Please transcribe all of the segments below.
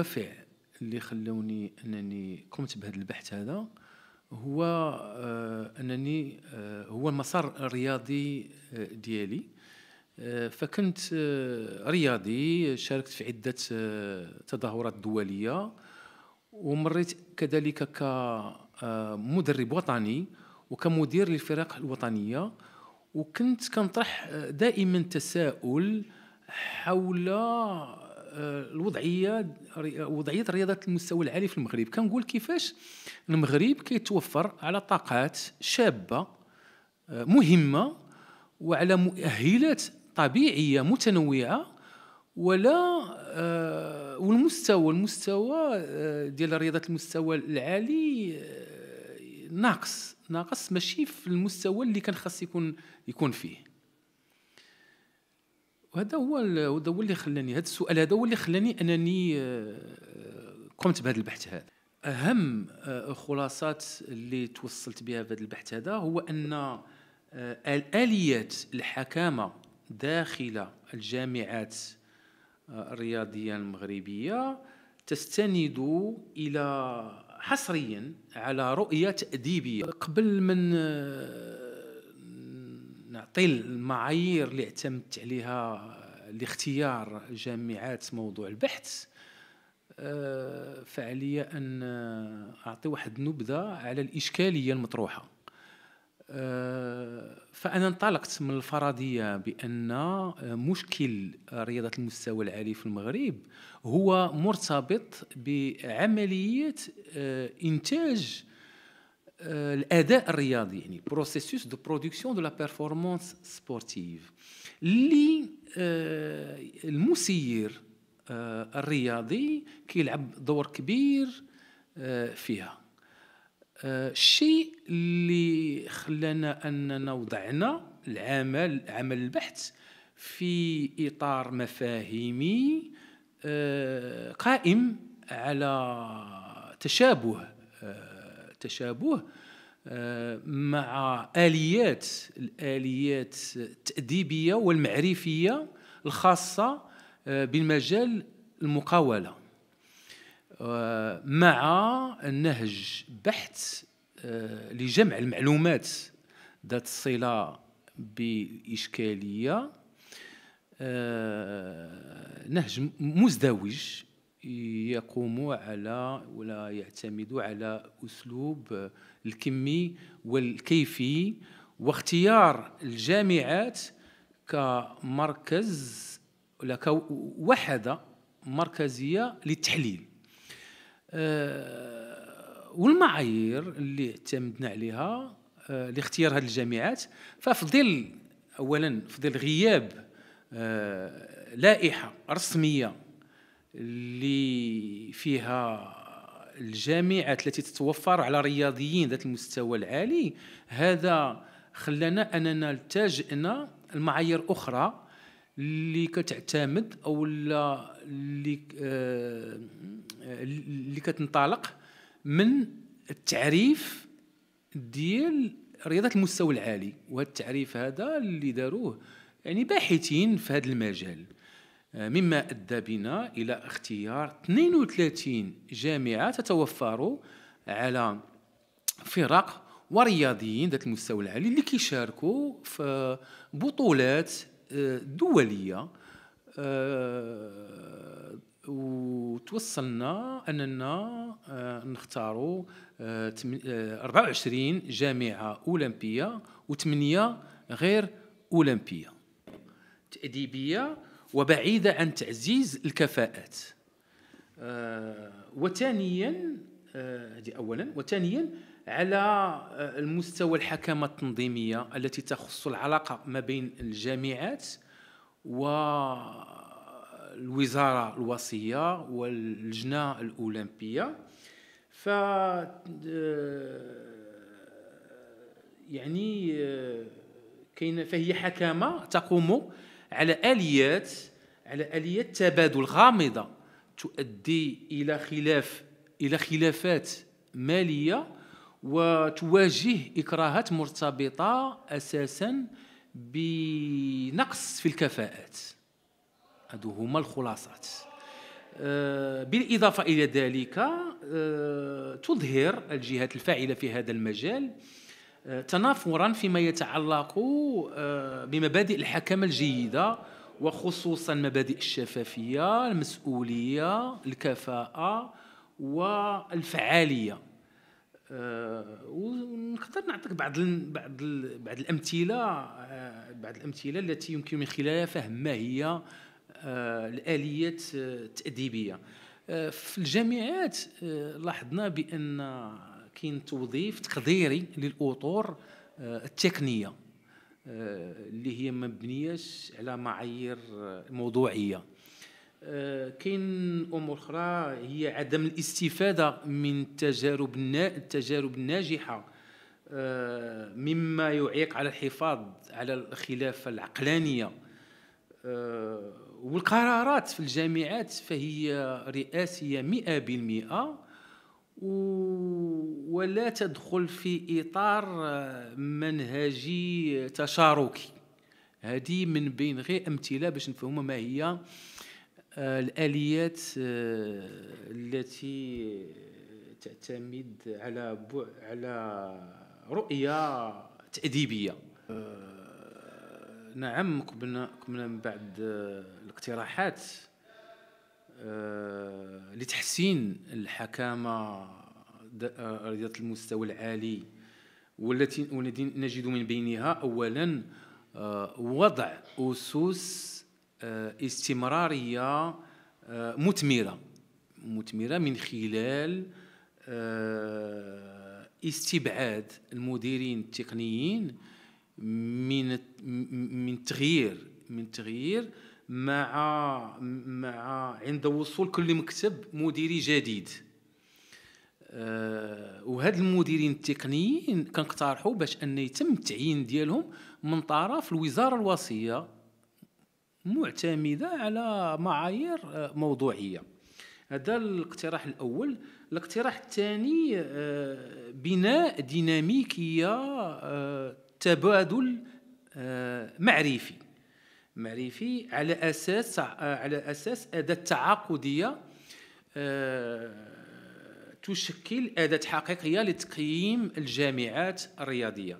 الدوافع اللي خلوني انني قمت بهذا البحث هذا هو آه، انني آه، هو المسار الرياضي آه، ديالي فكنت رياضي شاركت في عده تظاهرات دوليه ومريت كذلك كمدرب وطني وكمدير للفرق الوطنيه وكنت كنطرح دائما تساؤل حول آه، الوضعيه وضعيه الرياضات المستوى العالي في المغرب كنقول كيفاش المغرب كيتوفر على طاقات شابه آه، مهمه وعلى مؤهلات طبيعيه متنوعه ولا آه، والمستوى المستوى ديال الرياضات المستوى العالي ناقص ناقص ماشي في المستوى اللي كان خاص يكون يكون فيه وهذا هو هذا هو اللي خلاني هذا السؤال هذا هو اللي خلاني انني آه، قمت بهذا البحث هذا اهم آه، خلاصات اللي توصلت بها في هذا البحث هذا هو ان الاليات آه، الحكامه داخل الجامعات الرياضيه المغربيه تستند الى حصريا على رؤيه تاديبيه قبل من نعطي المعايير اللي اعتمدت عليها آه، لاختيار جامعات موضوع البحث آه، فعلي ان اعطي واحد نبذه على الاشكاليه المطروحه آه، فانا انطلقت من الفرضيه بان مشكل رياضه المستوى العالي في المغرب هو مرتبط بعمليه انتاج الاداء الرياضي يعني بروسيسوس دو برودكسيون دو لا بيرفورمانس سبورتيف اللي المسير الرياضي كيلعب دور كبير فيها الشيء اللي خلانا اننا وضعنا العمل عمل البحث في اطار مفاهيمي قائم على تشابه التشابه آه، مع اليات الاليات التاديبيه والمعرفيه الخاصه آه، بالمجال المقاوله آه، مع نهج بحث لجمع المعلومات ذات الصله بالاشكاليه نهج مزدوج يقوموا على ولا يعتمدوا على اسلوب الكمي والكيفي واختيار الجامعات كمركز ولا كوحده مركزيه للتحليل آه، والمعايير اللي اعتمدنا عليها آه، لاختيار هذه الجامعات ففي ظل اولا في ظل غياب آه، لائحه رسميه اللي فيها الجامعات التي تتوفر على رياضيين ذات المستوى العالي هذا خلانا اننا التجئنا المعايير اخرى اللي كتعتمد او اللي آه، اللي كتنطلق من التعريف ديال رياضه المستوى العالي وهذا التعريف هذا اللي داروه يعني باحثين في هذا المجال مما أدى بنا إلى اختيار 32 جامعة تتوفر على فرق ورياضيين ذات المستوى العالي اللي كيشاركوا في بطولات آه، دولية آه، وتوصلنا اننا آه، نختاروا 24 جامعه اولمبيه و8 غير اولمبيه تاديبيه وبعيدة عن تعزيز الكفاءات آه، وثانيا آه، هذه أولا وثانيا على آه، المستوى الحكامة التنظيمية التي تخص العلاقة ما بين الجامعات والوزارة الوصية واللجنة الأولمبية ف يعني فهي حكامة تقوم على اليات على اليات تبادل غامضه تؤدي الى خلاف الى خلافات ماليه وتواجه اكراهات مرتبطه اساسا بنقص في الكفاءات هادو هما الخلاصات آه، بالاضافه الى ذلك آه، تظهر الجهات الفاعله في هذا المجال تنافرا فيما يتعلق آه، بمبادئ الحكمة الجيدة وخصوصا مبادئ الشفافية المسؤولية الكفاءة والفعالية آه، ونقدر نعطيك بعض الـ بعض الـ بعض الامثله آه، بعض الامثله التي يمكن من خلالها فهم ما هي الاليات التاديبيه في الجامعات لاحظنا بان كاين توظيف تقديري للاطور آه، التقنيه آه، اللي هي مبنيه على معايير آه، موضوعيه كاين امور اخرى هي عدم الاستفاده من التجارب التجارب الناجحه مما يعيق على الحفاظ على الخلافه العقلانيه والقرارات في الجامعات فهي رئاسيه 100% ولا تدخل في اطار منهجي تشاركي هذه من بين غير امثله باش نفهم ما هي آه، الاليات آه، التي تعتمد على على رؤيه تاديبيه آه، نعم قبلنا قبلنا من بعد الاقتراحات آه، لتحسين الحكامه آه، رياضه المستوى العالي والتي نجد من بينها اولا آه، وضع اسس استمراريه مثمره مثمره من خلال استبعاد المديرين التقنيين من من تغيير من تغيير مع مع عند وصول كل مكتب مديري جديد أه وهاد المديرين التقنيين كنقترحوا باش ان يتم التعيين ديالهم من طرف الوزاره الوصيه معتمده على معايير آه، موضوعيه هذا الاقتراح الاول الاقتراح الثاني أه بناء ديناميكيه أه تبادل آه، معرفي معرفي على اساس على اساس اداه تعاقديه آه، تشكل اداه حقيقيه لتقييم الجامعات الرياضيه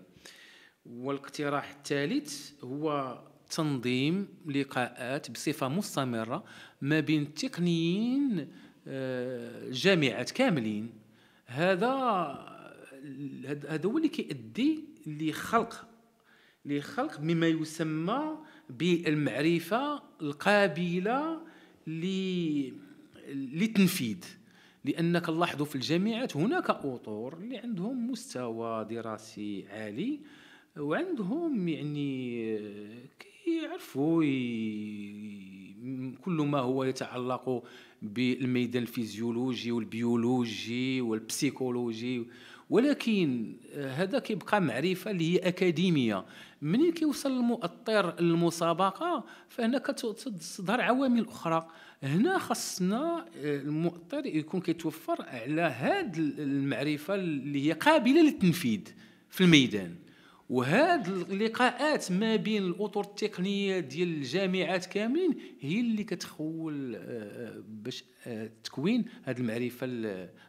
والاقتراح الثالث هو تنظيم لقاءات بصفه مستمره ما بين تقنيين آه، جامعات كاملين هذا هذا هو اللي كيؤدي لخلق لخلق مما يسمى بالمعرفه القابله لتنفيذ لانك لاحظوا في الجامعات هناك اطور اللي عندهم مستوى دراسي عالي وعندهم يعني كيعرفوا كي كل ما هو يتعلق بالميدان الفيزيولوجي والبيولوجي والبسيكولوجي ولكن آه، هذا كيبقى معرفه اللي هي اكاديميه منين كيوصل المؤطر للمسابقه فهنا كتظهر عوامل اخرى هنا خصنا آه، المؤطر يكون كيتوفر على هذه المعرفه اللي هي قابله للتنفيذ في الميدان وهاد اللقاءات ما بين الاطر التقنيه ديال الجامعات كاملين هي اللي كتخول آه، آه، باش آه، تكوين هاد المعرفه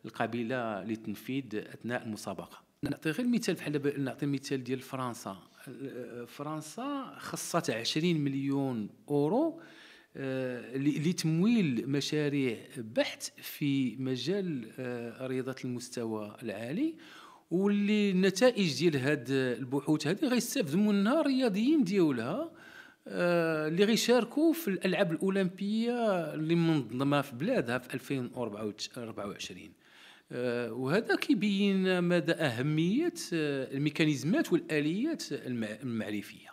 القابله للتنفيذ اثناء المسابقه نعطي غير مثال بحال نعطي مثال ديال فرنسا فرنسا خصت 20 مليون اورو لتمويل مشاريع بحث في مجال رياضه المستوى العالي واللي النتائج ديال هاد البحوث هذه غيستافدوا منها الرياضيين ديالها آه، اللي غيشاركوا في الالعاب الاولمبيه اللي منظمه في بلادها في 2024 آه، وهذا كيبين مدى اهميه آه، الميكانيزمات والاليات المعرفيه